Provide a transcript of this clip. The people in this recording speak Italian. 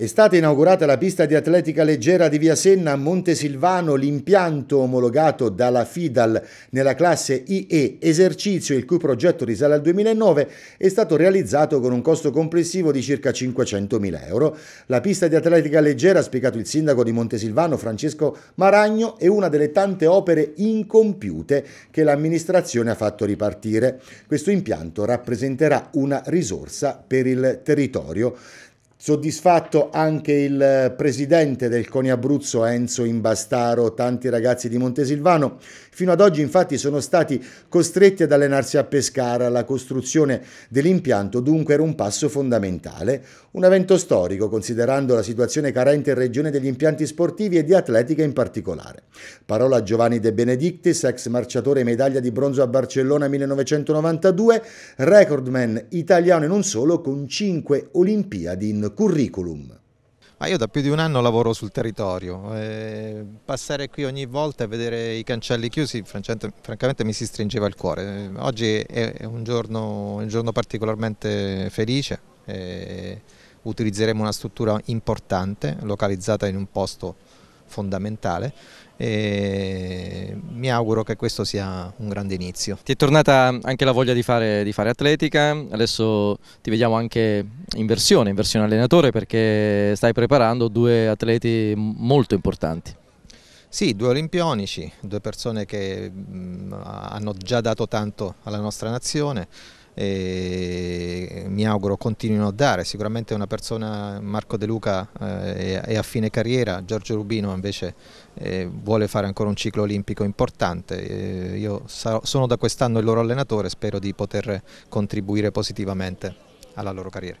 È stata inaugurata la pista di atletica leggera di Via Senna a Montesilvano, l'impianto omologato dalla FIDAL nella classe IE esercizio, il cui progetto risale al 2009, è stato realizzato con un costo complessivo di circa 500.000 euro. La pista di atletica leggera, ha spiegato il sindaco di Montesilvano Francesco Maragno, è una delle tante opere incompiute che l'amministrazione ha fatto ripartire. Questo impianto rappresenterà una risorsa per il territorio. Soddisfatto anche il presidente del CONI Abruzzo Enzo Imbastaro, tanti ragazzi di Montesilvano. Fino ad oggi infatti sono stati costretti ad allenarsi a Pescara, la costruzione dell'impianto dunque era un passo fondamentale, un evento storico considerando la situazione carente in regione degli impianti sportivi e di atletica in particolare. Parola a Giovanni De Benedictis, ex marciatore medaglia di bronzo a Barcellona 1992, recordman italiano e non solo con 5 Olimpiadi in curriculum. Ma io da più di un anno lavoro sul territorio, eh, passare qui ogni volta e vedere i cancelli chiusi francamente mi si stringeva il cuore. Oggi è un giorno, un giorno particolarmente felice, eh, utilizzeremo una struttura importante localizzata in un posto fondamentale. Eh, mi auguro che questo sia un grande inizio. Ti è tornata anche la voglia di fare, di fare atletica, adesso ti vediamo anche in versione, in versione allenatore perché stai preparando due atleti molto importanti. Sì, due olimpionici, due persone che mh, mm, hanno già dato tanto alla nostra nazione, e mi auguro continuino a dare. Sicuramente una persona, Marco De Luca, eh, è a fine carriera, Giorgio Rubino invece eh, vuole fare ancora un ciclo olimpico importante. Eh, io sono da quest'anno il loro allenatore, spero di poter contribuire positivamente alla loro carriera.